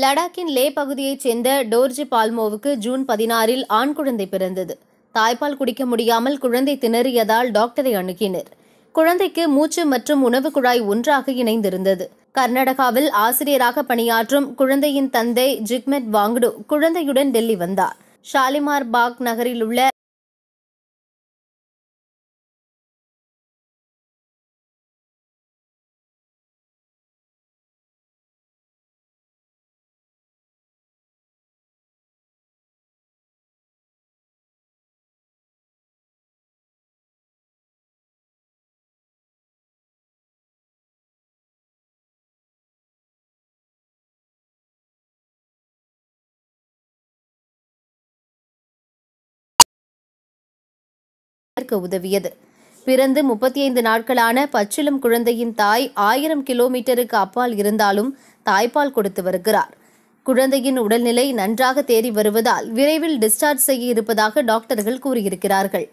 லடாக்கின் லே பகுதியைச் சேர்ந்த டோர்ஜி பால்மோவுக்கு ஜூன் பதினாறில் ஆண் குழந்தை பிறந்தது தாய்ப்பால் குடிக்க முடியாமல் குழந்தை திணறியதால் டாக்டரை அணுகினர் குழந்தைக்கு மூச்சு மற்றும் உணவு குழாய் ஒன்றாக இணைந்திருந்தது கர்நாடகாவில் ஆசிரியராக பணியாற்றும் குழந்தையின் தந்தை ஜிக்மெட் வாங்குடு குழந்தையுடன் டெல்லி வந்தார் ஷாலிமார் பாக் நகரில் உள்ள பார்க்க உதவியது பிறந்து முப்பத்தி ஐந்து நாட்களான பச்சிலம் குழந்தையின் தாய் ஆயிரம் கிலோமீட்டருக்கு அப்பால் இருந்தாலும் தாய்ப்பால் கொடுத்து வருகிறார் குழந்தையின் உடல்நிலை நன்றாக தேறி வருவதால் விரைவில் டிஸ்சார்ஜ் செய்ய இருப்பதாக டாக்டர்கள் கூறியிருக்கிறார்கள்